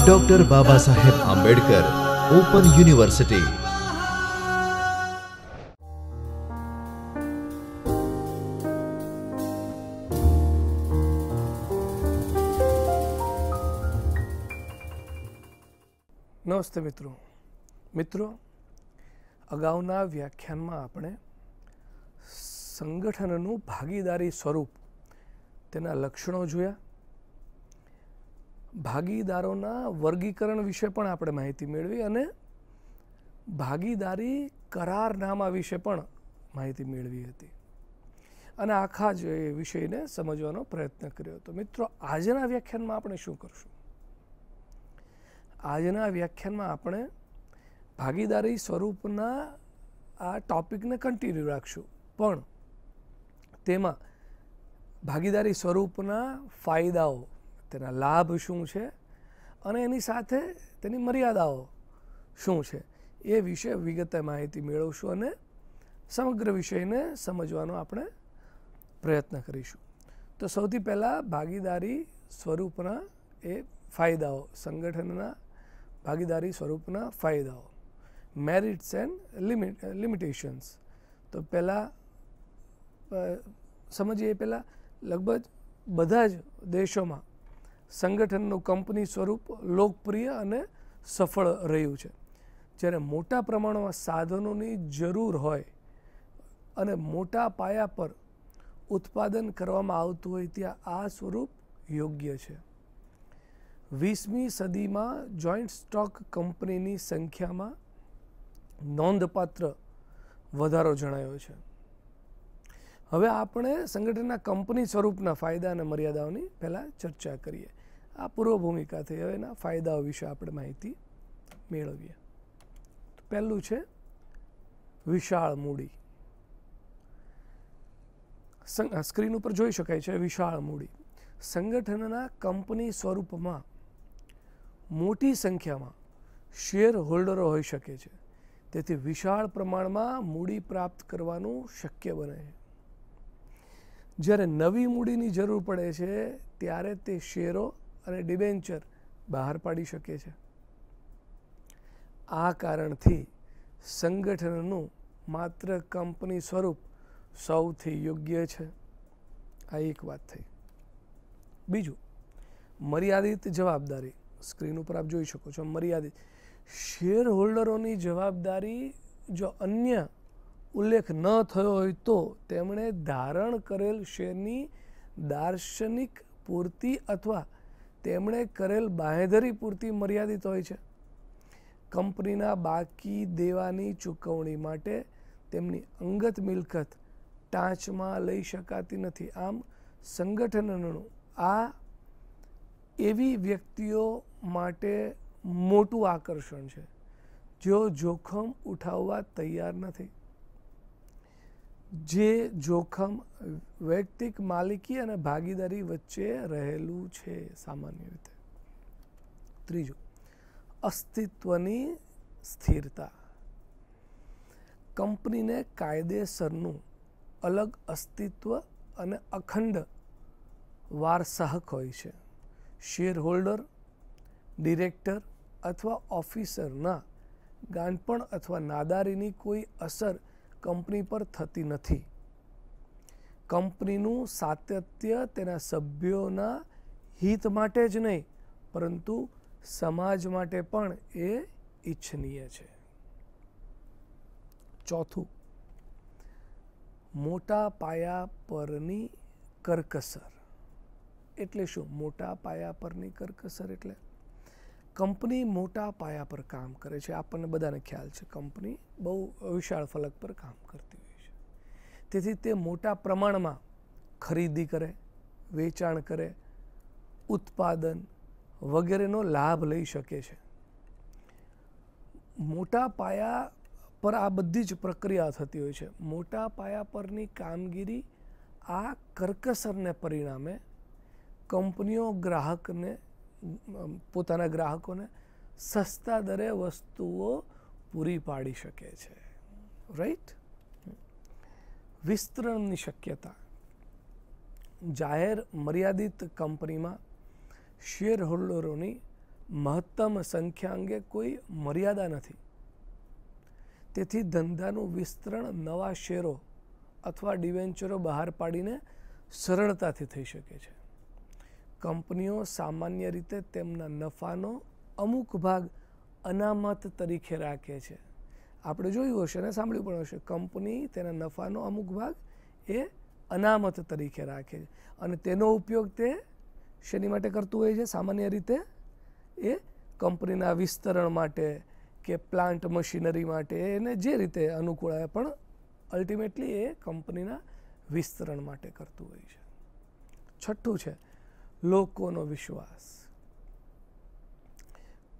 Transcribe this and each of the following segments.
doctor બાબા સાહેબ Ambedkar open university નમસ્તે મિત્રો મિત્રો અગાઉના વ્યાખ્યાનમાં આપણે સંગઠનનું ભાગીદારી સ્વરૂપ તેના લક્ષણો જોયા ભાગીદારોના વર્ગીકરણ વિશે પણ આપણે માહિતી મેળવી અને ભાગીદારી કરારનામા વિશે પણ માહિતી મેળવી હતી અને આખા જ એ વિષયને સમજવાનો પ્રયત્ન કર્યો હતો મિત્રો આજના વ્યાખ્યાનમાં આપણે શું કરશું આજના વ્યાખ્યાનમાં આપણે ભાગીદારી સ્વરૂપના આ ટોપિકને કન્ટિન્યુ રાખશું પણ તેમાં ભાગીદારી સ્વરૂપના ફાયદાઓ તેના લાભ શું છે અને એની સાથે તેની મર્યાદાઓ શું છે એ વિશે વિગતે માહિતી મેળવશું અને સમગ્ર વિષયને સમજવાનો આપણે પ્રયત્ન કરીશું તો સૌથી પહેલાં ભાગીદારી સ્વરૂપના એ ફાયદાઓ સંગઠનના ભાગીદારી સ્વરૂપના ફાયદાઓ મેરિટ્સ એન્ડ લિમિટ લિમિટેશન્સ તો પહેલાં સમજીએ પહેલાં લગભગ બધા જ દેશોમાં સંગઠનનું કંપની સ્વરૂપ લોકપ્રિય અને સફળ રહ્યું છે જ્યારે મોટા પ્રમાણમાં સાધનોની જરૂર હોય અને મોટા પાયા પર ઉત્પાદન કરવામાં આવતું હોય ત્યાં આ સ્વરૂપ યોગ્ય છે વીસમી સદીમાં જોઈન્ટ સ્ટોક કંપનીની સંખ્યામાં નોંધપાત્ર વધારો જણાયો છે હવે આપણે સંગઠનના કંપની સ્વરૂપના ફાયદા અને મર્યાદાઓની પહેલાં ચર્ચા કરીએ આ પૂર્વ ભૂમિકા થઈ હવે એના ફાયદાઓ વિશે આપણે માહિતી મેળવીએ પહેલું છે વિશાળ મૂડી સ્ક્રીન ઉપર જોઈ શકાય છે વિશાળ મૂડી સંગઠનના કંપની સ્વરૂપમાં મોટી સંખ્યામાં શેર હોલ્ડરો હોઈ શકે છે તેથી વિશાળ પ્રમાણમાં મૂડી પ્રાપ્ત કરવાનું શક્ય બને છે જ્યારે નવી મૂડીની જરૂર પડે છે ત્યારે તે શેરો અને ડિબેન્ચર બહાર પાડી શકે છે આ કારણથી સંગઠનનું માત્ર કંપની સ્વરૂપ સૌથી યોગ્ય છે આ એક વાત થઈ બીજું મર્યાદિત જવાબદારી સ્ક્રીન ઉપર આપ જોઈ શકો છો મર્યાદિત શેર હોલ્ડરોની જવાબદારી જો અન્ય ઉલ્લેખ ન થયો હોય તો તેમણે ધારણ કરેલ શેરની દાર્શનિક પૂર્તિ અથવા તેમણે કરેલ બાંહેધરી પૂરતી મર્યાદિત હોય છે કંપનીના બાકી દેવાની ચૂકવણી માટે તેમની અંગત મિલકત ટાંચમાં લઈ શકાતી નથી આમ સંગઠનનું આ એવી વ્યક્તિઓ માટે મોટું આકર્ષણ છે જેઓ જોખમ ઉઠાવવા તૈયાર નથી જે જોખમ વૈયક્તિક માલિકી અને ભાગીદારી વચ્ચે રહેલું છે સામાન્ય રીતે ત્રીજું અસ્તિત્વની સ્થિરતા કંપનીને કાયદેસરનું અલગ અસ્તિત્વ અને અખંડ વારસાહક હોય છે શેર હોલ્ડર ડિરેક્ટર અથવા ઓફિસરના ગાંડપણ અથવા નાદારીની કોઈ અસર કંપની પર થતી નથી કંપનીનું સાતત્ય તેના સભ્યોના હિત માટે જ નહીં પરંતુ સમાજ માટે પણ એ ઈચ્છનીય છે ચોથું મોટા પાયા પરની કરકસર એટલે શું મોટા પાયા પરની કરકસર એટલે કંપની મોટા પાયા પર કામ કરે છે આપણને બધાને ખ્યાલ છે કંપની બહુ વિશાળ ફલક પર કામ કરતી હોય છે તેથી તે મોટા પ્રમાણમાં ખરીદી કરે વેચાણ કરે ઉત્પાદન વગેરેનો લાભ લઈ શકે છે મોટા પાયા પર આ બધી જ પ્રક્રિયા થતી હોય છે મોટા પાયા પરની કામગીરી આ કરકસરને પરિણામે કંપનીઓ ગ્રાહકને પોતાના ગ્રાહકોને સસ્તા દરે વસ્તુઓ પૂરી પાડી શકે છે રાઈટ વિસ્તરણની શક્યતા જાહેર મર્યાદિત કંપનીમાં શેર હોલ્ડરોની મહત્તમ સંખ્યા અંગે કોઈ મર્યાદા નથી તેથી ધંધાનું વિસ્તરણ નવા શેરો અથવા ડિવેન્ચરો બહાર પાડીને સરળતાથી થઈ શકે છે કંપનીઓ સામાન્ય રીતે તેમના નફાનો અમુક ભાગ અનામત તરીકે રાખે છે આપણે જોયું હશે અને સાંભળ્યું પણ હશે કંપની તેના નફાનો અમુક ભાગ એ અનામત તરીકે રાખે છે અને તેનો ઉપયોગ તે શેની માટે કરતું હોય છે સામાન્ય રીતે એ કંપનીના વિસ્તરણ માટે કે પ્લાન્ટ મશીનરી માટે એને જે રીતે અનુકૂળ આવે પણ અલ્ટિમેટલી એ કંપનીના વિસ્તરણ માટે કરતું હોય છે છઠ્ઠું છે લોકોનો વિશ્વાસ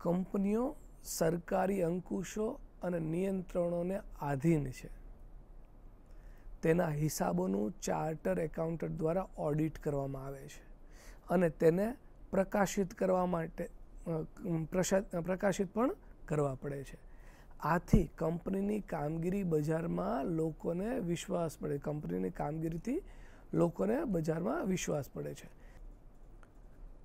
કંપનીઓ સરકારી અંકુશો અને નિયંત્રણોને આધીન છે તેના હિસાબોનું ચાર્ટર એકાઉન્ટન્ટ દ્વારા ઓડિટ કરવામાં આવે છે અને તેને પ્રકાશિત કરવા માટે પ્રકાશિત પણ કરવા પડે છે આથી કંપનીની કામગીરી બજારમાં લોકોને વિશ્વાસ પડે કંપનીની કામગીરીથી લોકોને બજારમાં વિશ્વાસ પડે છે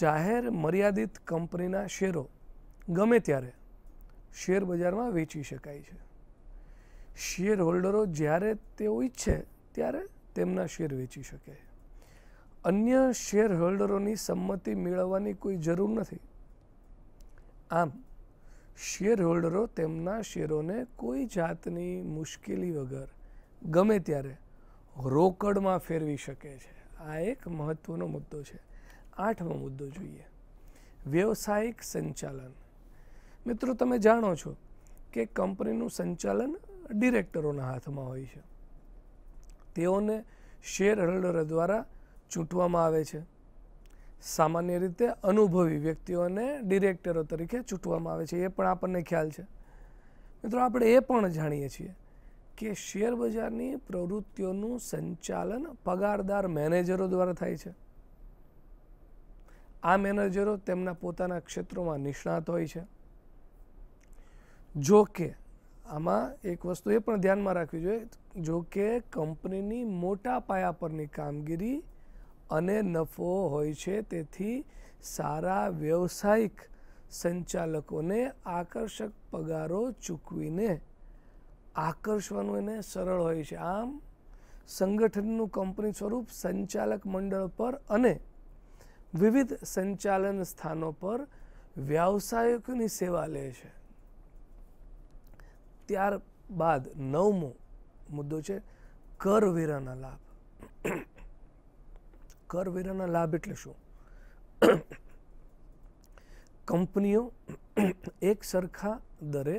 જાહેર મર્યાદિત કંપનીના શેરો ગમે ત્યારે શેર બજારમાં વેચી શકાય છે શેર હોલ્ડરો જ્યારે તેઓ ઈચ્છે ત્યારે તેમના શેર વેચી શકે અન્ય શેર હોલ્ડરોની સંમતિ મેળવવાની કોઈ જરૂર નથી આમ શેર હોલ્ડરો તેમના શેરોને કોઈ જાતની મુશ્કેલી વગર ગમે ત્યારે રોકડમાં ફેરવી શકે છે આ એક મહત્ત્વનો મુદ્દો છે આઠમો મુદ્દો જોઈએ વ્યવસાયિક સંચાલન મિત્રો તમે જાણો છો કે કંપનીનું સંચાલન ડિરેક્ટરોના હાથમાં હોય છે તેઓને શેર હોલ્ડર દ્વારા ચૂંટવામાં આવે છે સામાન્ય રીતે અનુભવી વ્યક્તિઓને ડિરેક્ટરો તરીકે ચૂંટવામાં આવે છે એ પણ આપણને ખ્યાલ છે મિત્રો આપણે એ પણ જાણીએ છીએ કે શેર બજારની પ્રવૃત્તિઓનું સંચાલન પગારદાર મેનેજરો દ્વારા થાય છે આ મેનેજરો તેમના પોતાના ક્ષેત્રોમાં નિષ્ણાત હોય છે જો કે આમાં એક વસ્તુ એ પણ ધ્યાનમાં રાખવી જોઈએ જો કે કંપનીની મોટા પાયા પરની કામગીરી અને નફો હોય છે તેથી સારા વ્યવસાયિક સંચાલકોને આકર્ષક પગારો ચૂકવીને આકર્ષવાનું એને સરળ હોય છે આમ સંગઠનનું કંપની સ્વરૂપ સંચાલક મંડળ પર અને વિવિધ સંચાલન સ્થાનો પર વ્યાવસાયિકોની સેવા લે છે ત્યારબાદ નવમો મુદ્દો છે કરવેરાના લાભ કરવેરાના લાભ એટલે શું કંપનીઓ એક સરખા દરે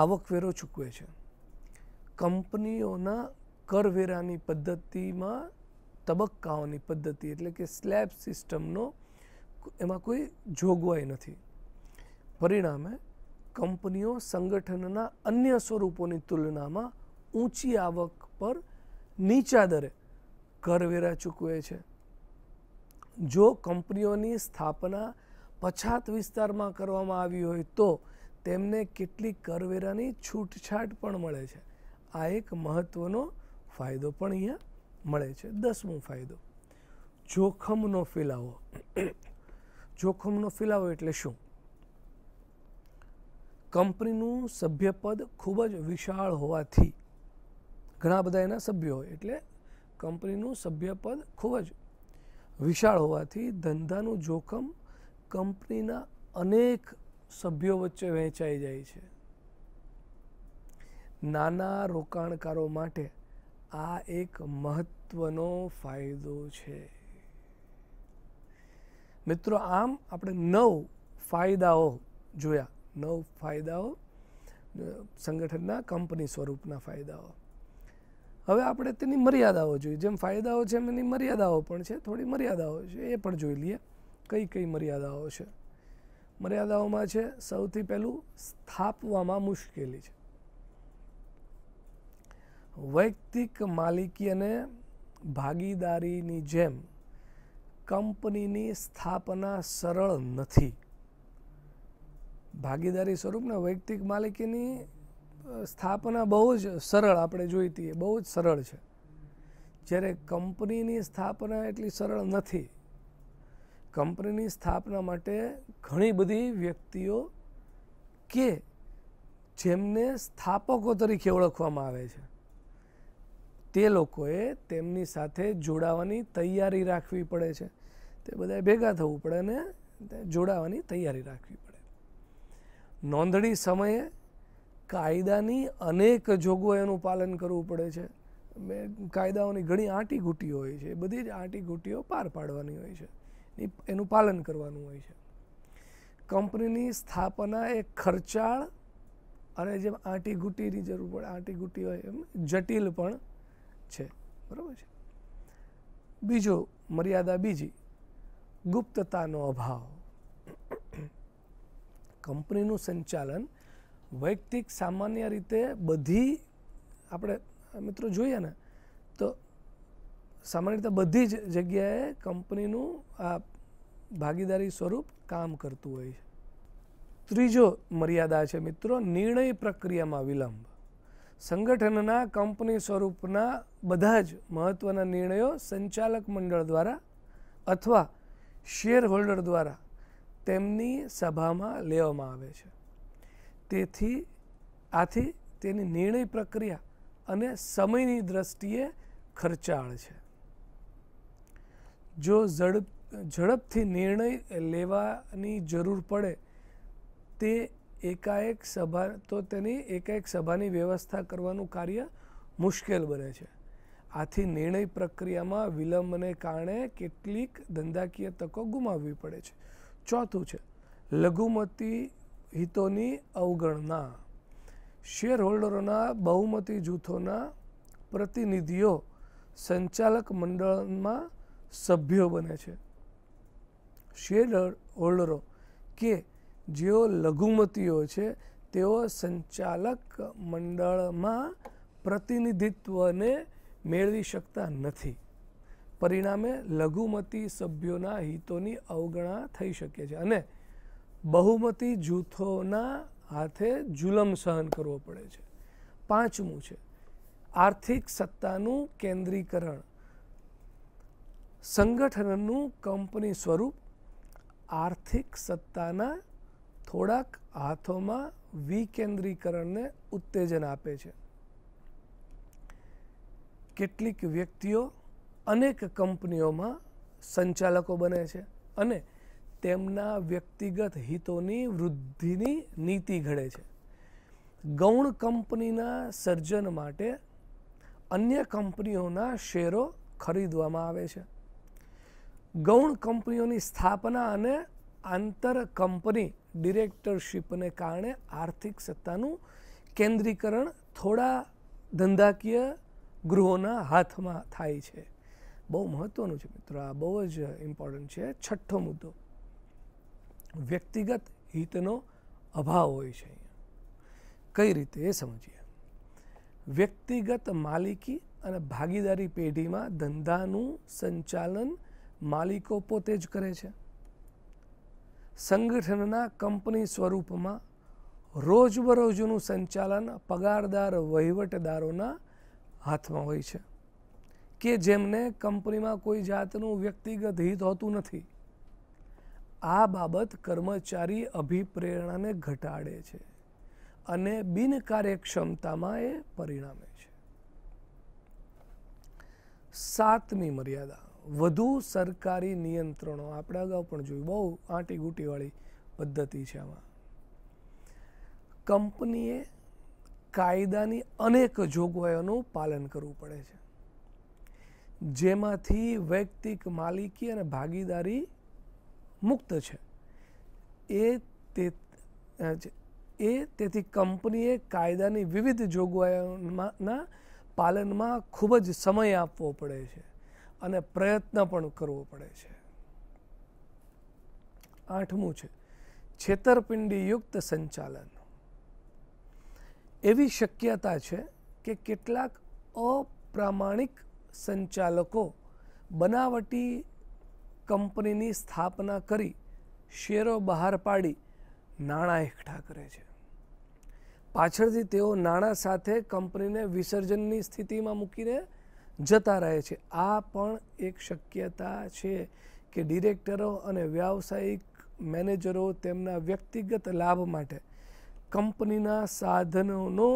આવકવેરો ચૂકવે છે કંપનીઓના કરવેરાની પદ્ધતિમાં તબક્કાઓની પદ્ધતિ એટલે કે સ્લેબ સિસ્ટમનો એમાં કોઈ જોગવાઈ નથી પરિણામે કંપનીઓ સંગઠનના અન્ય સ્વરૂપોની તુલનામાં ઊંચી આવક પર નીચા દરે કરવેરા ચૂકવે છે જો કંપનીઓની સ્થાપના પછાત વિસ્તારમાં કરવામાં આવી હોય તો તેમને કેટલીક કરવેરાની છૂટછાટ પણ મળે છે આ એક મહત્ત્વનો ફાયદો પણ અહીંયા મળે છે દસમો ફાયદો જોખમનો ફેલાવો જોખમનો ફેલાવો એટલે શું કંપનીનું સભ્યપદ ખૂબ જ વિશાળ હોવાથી ઘણા બધા એના સભ્યો હોય એટલે કંપનીનું સભ્યપદ ખૂબ જ વિશાળ હોવાથી ધંધાનું જોખમ કંપનીના અનેક સભ્યો વચ્ચે વહેંચાઈ જાય છે નાના રોકાણકારો માટે આ એક મહત્વ મહત્ત્વનો ફાયદો છે મિત્રો આમ આપણે નવ ફાયદાઓ જોયા નવ ફાયદાઓ સંગઠનના કંપની સ્વરૂપના ફાયદાઓ હવે આપણે તેની મર્યાદાઓ જોઈએ જેમ ફાયદાઓ છે એમ એની મર્યાદાઓ પણ છે થોડી મર્યાદાઓ છે એ પણ જોઈ લઈએ કઈ કઈ મર્યાદાઓ છે મર્યાદાઓમાં છે સૌથી પહેલું સ્થાપવામાં મુશ્કેલી છે વૈયક્તિક માલિકી અને ભાગીદારીની જેમ કંપનીની સ્થાપના સરળ નથી ભાગીદારી સ્વરૂપના વૈયક્તિક માલિકીની સ્થાપના બહુ જ સરળ આપણે જોઈતી બહુ જ સરળ છે જ્યારે કંપનીની સ્થાપના એટલી સરળ નથી કંપનીની સ્થાપના માટે ઘણી બધી વ્યક્તિઓ કે જેમને સ્થાપકો તરીકે ઓળખવામાં આવે છે તે લોકોએ તેમની સાથે જોડાવાની તૈયારી રાખવી પડે છે તે બધાએ ભેગા થવું પડે અને જોડાવાની તૈયારી રાખવી પડે નોંધણી સમયે કાયદાની અનેક જોગવાઈઓનું પાલન કરવું પડે છે કાયદાઓની ઘણી આંટીઘૂંટીઓ હોય છે એ બધી જ આંટીઘૂંટીઓ પાર પાડવાની હોય છે એનું પાલન કરવાનું હોય છે કંપનીની સ્થાપના એ ખર્ચાળ અને જેમ આંટીઘૂંટીની જરૂર પડે આંટીઘૂંટી હોય એમ જટિલ પણ છે બરાબર છે બીજો મર્યાદા બીજી ગુપ્તતાનો અભાવ કંપનીનું સંચાલન વૈયક્તિક સામાન્ય રીતે બધી આપણે મિત્રો જોઈએ ને તો સામાન્ય રીતે બધી જ જગ્યાએ કંપનીનું આ ભાગીદારી સ્વરૂપ કામ કરતું હોય છે ત્રીજો મર્યાદા છે મિત્રો નિર્ણય પ્રક્રિયામાં વિલંબ સંગઠનના કંપની સ્વરૂપના બધા જ મહત્ત્વના નિર્ણયો સંચાલક મંડળ દ્વારા અથવા શેર હોલ્ડર દ્વારા તેમની સભામાં લેવામાં આવે છે તેથી આથી તેની નિર્ણય પ્રક્રિયા અને સમયની દ્રષ્ટિએ ખર્ચાળ છે જો ઝડપ ઝડપથી નિર્ણય લેવાની જરૂર પડે તે એકાએક સભા તો તેની એકાએક સભાની વ્યવસ્થા કરવાનું કાર્ય મુશ્કેલ બને છે આથી નિર્ણય પ્રક્રિયામાં વિલંબને કારણે કેટલીક ધંધાકીય તકો ગુમાવવી પડે છે ચોથું છે લઘુમતી હિતોની અવગણના શેરહોલ્ડરોના બહુમતી જૂથોના પ્રતિનિધિઓ સંચાલક મંડળમાં સભ્યો બને છે શેર હોલ્ડરો કે જેઓ લઘુમતીઓ છે તેઓ સંચાલક મંડળમાં પ્રતિનિધિત્વને મેળવી શકતા નથી પરિણામે લઘુમતી સભ્યોના હિતોની અવગણા થઈ શકે છે અને બહુમતી જૂથોના હાથે જુલમ સહન કરવો પડે છે પાંચમું છે આર્થિક સત્તાનું કેન્દ્રીકરણ સંગઠનનું કંપની સ્વરૂપ આર્થિક સત્તાના થોડાક હાથોમાં વિકેન્દ્રીકરણને ઉત્તેજન આપે છે કેટલીક વ્યક્તિઓ અનેક કંપનીઓમાં સંચાલકો બને છે અને તેમના વ્યક્તિગત હિતોની વૃદ્ધિની નીતિ ઘડે છે ગૌણ કંપનીના સર્જન માટે અન્ય કંપનીઓના શેરો ખરીદવામાં આવે છે ગૌણ કંપનીઓની સ્થાપના અને આંતર કંપની ડિરેક્ટરશીપને કારણે આર્થિક સત્તાનું કેન્દ્રીકરણ થોડા ધંધાકીય ગૃહોના હાથમાં થાય છે બહુ મહત્ત્વનું છે મિત્રો આ બહુ જ ઇમ્પોર્ટન્ટ છે છઠ્ઠો મુદ્દો વ્યક્તિગત હિતનો અભાવ હોય છે કઈ રીતે એ સમજીએ વ્યક્તિગત માલિકી અને ભાગીદારી પેઢીમાં ધંધાનું સંચાલન માલિકો પોતે જ કરે છે સંગઠનના કંપની સ્વરૂપમાં રોજબરોજનું સંચાલન પગારદાર વહીવટદારોના હાથમાં હોય છે કે જેમને કંપનીમાં કોઈ જાતનું વ્યક્તિગત હિત હોતું નથી આ બાબત કર્મચારી અભિપ્રેરણાને ઘટાડે છે અને બિનકાર્યક્ષમતામાં એ પરિણામે છે સાતમી મર્યાદા વધુ સરકારી નિયંત્રણો આપણે અગાઉ પણ જોયું બહુ આંટી ગુટીવાળી પદ્ધતિ છે આમાં કંપનીએ કાયદાની અનેક જોગવાઈઓનું પાલન કરવું પડે છે જેમાંથી વૈયક્તિક માલિકી અને ભાગીદારી મુક્ત છે એ તે એ તેથી કંપનીએ કાયદાની વિવિધ જોગવાઈઓના પાલનમાં ખૂબ જ સમય આપવો પડે છે અને પ્રયત્ન પણ કરવો પડે છે આઠમું છે છેતરપિંડી યુક્ત સંચાલન એવી શક્યતા છે કે કેટલાક અપ્રામાણિક સંચાલકો બનાવટી કંપનીની સ્થાપના કરી શેરો બહાર પાડી નાણાં એકઠા કરે છે પાછળથી તેઓ નાણાં સાથે કંપનીને વિસર્જનની સ્થિતિમાં મૂકીને જતા રહે છે આ પણ એક શક્યતા છે કે ડિરેક્ટરો અને વ્યાવસાયિક મેનેજરો તેમના વ્યક્તિગત લાભ માટે કંપનીના સાધનોનો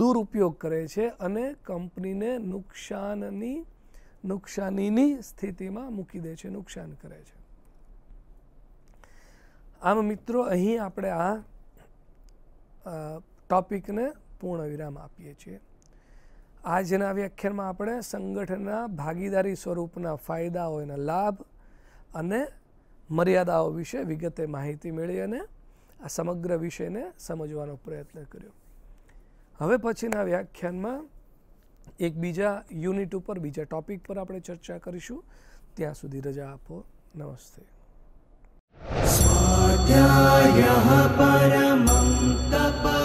દુરુપયોગ કરે છે અને કંપનીને નુકસાનની નુકસાનીની સ્થિતિમાં મૂકી દે છે નુકસાન કરે છે આમ મિત્રો અહીં આપણે આ ટોપિકને પૂર્ણ વિરામ આપીએ છીએ આજના વ્યાખ્યાનમાં આપણે સંગઠનના ભાગીદારી સ્વરૂપના ફાયદાઓ એના લાભ અને મર્યાદાઓ વિશે વિગતે માહિતી મેળવી અને આ સમગ્ર વિષયને સમજવાનો પ્રયત્ન કર્યો હવે પછીના વ્યાખ્યાનમાં એક બીજા યુનિટ ઉપર બીજા ટોપિક પર આપણે ચર્ચા કરીશું ત્યાં સુધી રજા આપો નમસ્તે પરમં તપ